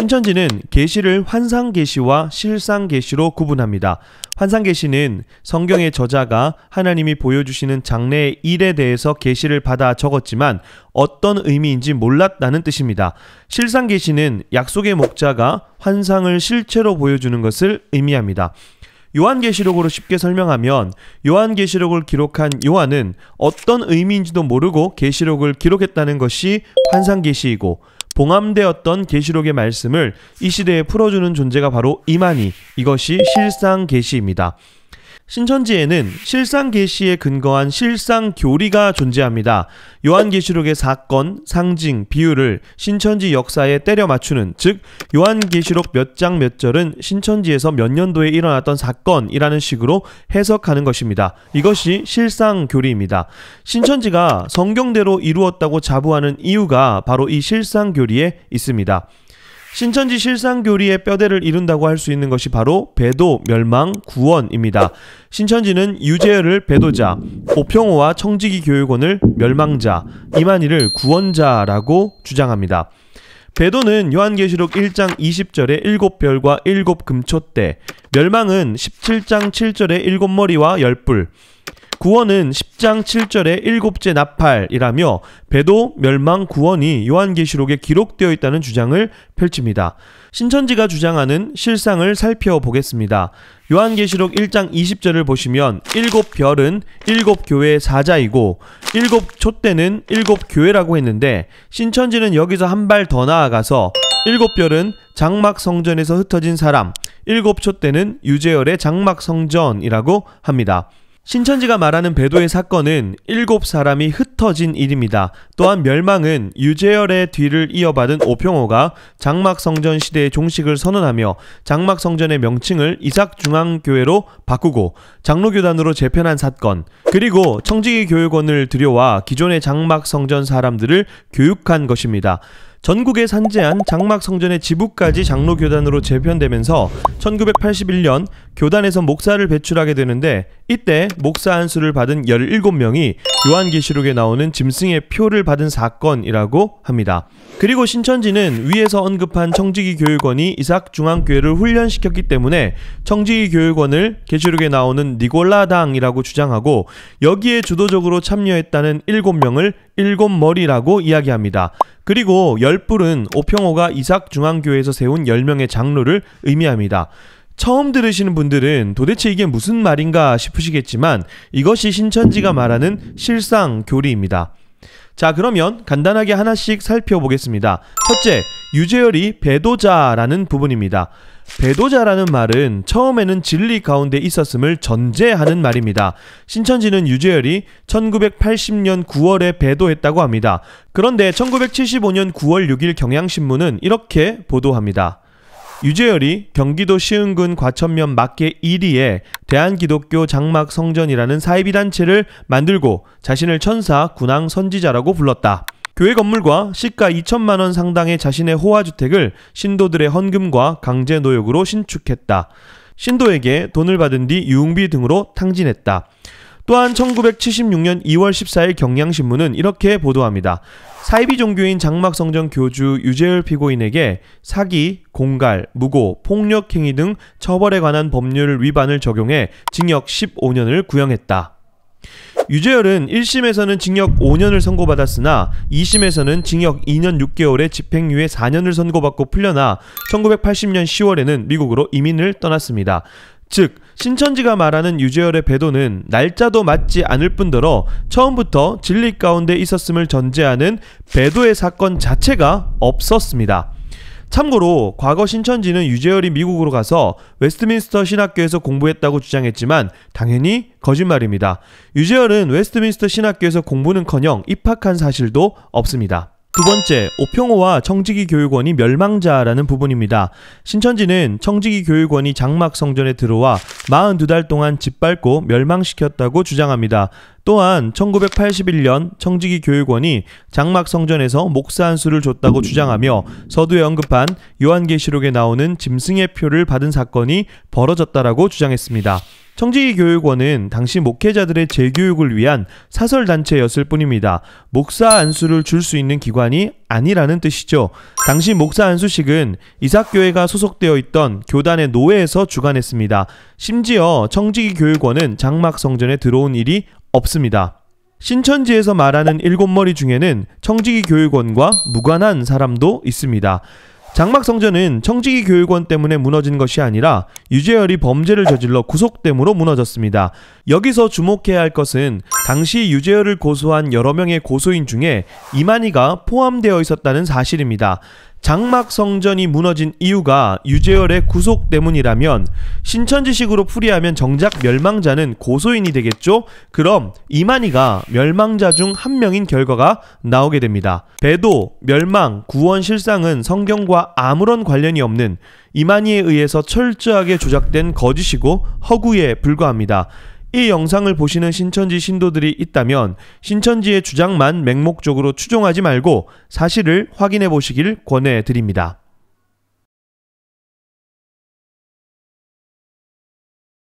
신천지는 계시를 환상 계시와 실상 계시로 구분합니다. 환상 계시는 성경의 저자가 하나님이 보여주시는 장래의 일에 대해서 계시를 받아 적었지만 어떤 의미인지 몰랐다는 뜻입니다. 실상 계시는 약속의 목자가 환상을 실체로 보여주는 것을 의미합니다. 요한계시록으로 쉽게 설명하면 요한계시록을 기록한 요한은 어떤 의미인지도 모르고 계시록을 기록했다는 것이 환상계시이고 봉함되었던 계시록의 말씀을 이 시대에 풀어주는 존재가 바로 이만희 이것이 실상 계시입니다. 신천지에는 실상계시에 근거한 실상교리가 존재합니다. 요한계시록의 사건, 상징, 비유를 신천지 역사에 때려 맞추는 즉 요한계시록 몇 장 몇 절은 신천지에서 몇 년도에 일어났던 사건이라는 식으로 해석하는 것입니다. 이것이 실상교리입니다. 신천지가 성경대로 이루었다고 자부하는 이유가 바로 이 실상교리에 있습니다. 신천지 실상교리의 뼈대를 이룬다고 할 수 있는 것이 바로 배도, 멸망, 구원입니다. 신천지는 유재열을 배도자, 오평호와 청지기 교육원을 멸망자, 이만희를 구원자라고 주장합니다. 배도는 요한계시록 1장 20절의 일곱 별과 일곱 금초대, 멸망은 17장 7절의 일곱 머리와 열불, 구원은 10장 7절의 일곱째 나팔이라며 배도 멸망 구원이 요한계시록에 기록되어 있다는 주장을 펼칩니다. 신천지가 주장하는 실상을 살펴보겠습니다. 요한계시록 1장 20절을 보시면 일곱 별은 일곱 교회의 사자이고 일곱 촛대는 일곱 교회라고 했는데 신천지는 여기서 한 발 더 나아가서 일곱 별은 장막 성전에서 흩어진 사람, 일곱 촛대는 유재열의 장막 성전이라고 합니다. 신천지가 말하는 배도의 사건은 일곱 사람이 흩어진 일입니다. 또한 멸망은 유재열의 뒤를 이어받은 오평호가 장막성전 시대의 종식을 선언하며 장막성전의 명칭을 이삭중앙교회로 바꾸고 장로교단으로 재편한 사건 그리고 청지기 교육원을 들여와 기존의 장막성전 사람들을 교육한 것입니다. 전국에 산재한 장막성전의 지부까지 장로교단으로 재편되면서 1981년 교단에서 목사를 배출하게 되는데 이때 목사 안수를 받은 17명이 요한계시록에 나오는 짐승의 표를 받은 사건이라고 합니다. 그리고 신천지는 위에서 언급한 청지기 교육원이 이삭 중앙교회를 훈련시켰기 때문에 청지기 교육원을 계시록에 나오는 니골라당이라고 주장하고 여기에 주도적으로 참여했다는 7명을 7 머리라고 이야기합니다. 그리고 열불은 오평호가 이삭 중앙교회에서 세운 10명의 장로를 의미합니다. 처음 들으시는 분들은 도대체 이게 무슨 말인가 싶으시겠지만 이것이 신천지가 말하는 실상 교리입니다. 자, 그러면 간단하게 하나씩 살펴보겠습니다. 첫째, 유재열이 배도자라는 부분입니다. 배도자라는 말은 처음에는 진리 가운데 있었음을 전제하는 말입니다. 신천지는 유재열이 1980년 9월에 배도했다고 합니다. 그런데 1975년 9월 6일 경향신문은 이렇게 보도합니다. 유재열이 경기도 시흥군 과천면 막계 1위에 대한기독교 장막 성전이라는 사이비 단체를 만들고 자신을 천사 군왕 선지자라고 불렀다. 교회 건물과 시가 2천만 원 상당의 자신의 호화 주택을 신도들의 헌금과 강제 노역으로 신축했다. 신도에게 돈을 받은 뒤 유흥비 등으로 탕진했다. 또한 1976년 2월 14일 경향신문은 이렇게 보도합니다. 사이비 종교인 장막성전 교주 유재열 피고인에게 사기, 공갈, 무고, 폭력행위 등 처벌에 관한 법률 위반을 적용해 징역 15년을 구형했다. 유재열은 1심에서는 징역 5년을 선고받았으나 2심에서는 징역 2년 6개월에 집행유예 4년을 선고받고 풀려나 1980년 10월에는 미국으로 이민을 떠났습니다. 즉 신천지가 말하는 유재열의 배도는 날짜도 맞지 않을 뿐더러 처음부터 진리 가운데 있었음을 전제하는 배도의 사건 자체가 없었습니다. 참고로 과거 신천지는 유재열이 미국으로 가서 웨스트민스터 신학교에서 공부했다고 주장했지만 당연히 거짓말입니다. 유재열은 웨스트민스터 신학교에서 공부는커녕 입학한 사실도 없습니다. 두 번째, 오평호와 청지기 교육원이 멸망자라는 부분입니다. 신천지는 청지기 교육원이 장막 성전에 들어와 42달 동안 짓밟고 멸망시켰다고 주장합니다. 또한 1981년 청지기 교육원이 장막성전에서 목사 한 수를 줬다고 주장하며 서두에 언급한 요한계시록에 나오는 짐승의 표를 받은 사건이 벌어졌다라고 주장했습니다. 청지기 교육원은 당시 목회자들의 재교육을 위한 사설 단체였을 뿐입니다. 목사 안수를 줄 수 있는 기관이 아니라는 뜻이죠. 당시 목사 안수식은 이삭교회가 소속되어 있던 교단의 노회에서 주관했습니다. 심지어 청지기 교육원은 장막 성전에 들어온 일이 없습니다. 신천지에서 말하는 일곱머리 중에는 청지기 교육원과 무관한 사람도 있습니다. 장막성전은 청지기 교육원 때문에 무너진 것이 아니라 유재열이 범죄를 저질러 구속됨으로 무너졌습니다. 여기서 주목해야 할 것은 당시 유재열을 고소한 여러 명의 고소인 중에 이만희가 포함되어 있었다는 사실입니다. 장막 성전이 무너진 이유가 유재열의 구속 때문이라면 신천지식으로 풀이하면 정작 멸망자는 고소인이 되겠죠? 그럼 이만희가 멸망자 중 한 명인 결과가 나오게 됩니다. 배도, 멸망, 구원 실상은 성경과 아무런 관련이 없는 이만희에 의해서 철저하게 조작된 거짓이고 허구에 불과합니다. 이 영상을 보시는 신천지 신도들이 있다면 신천지의 주장만 맹목적으로 추종하지 말고 사실을 확인해 보시길 권해 드립니다.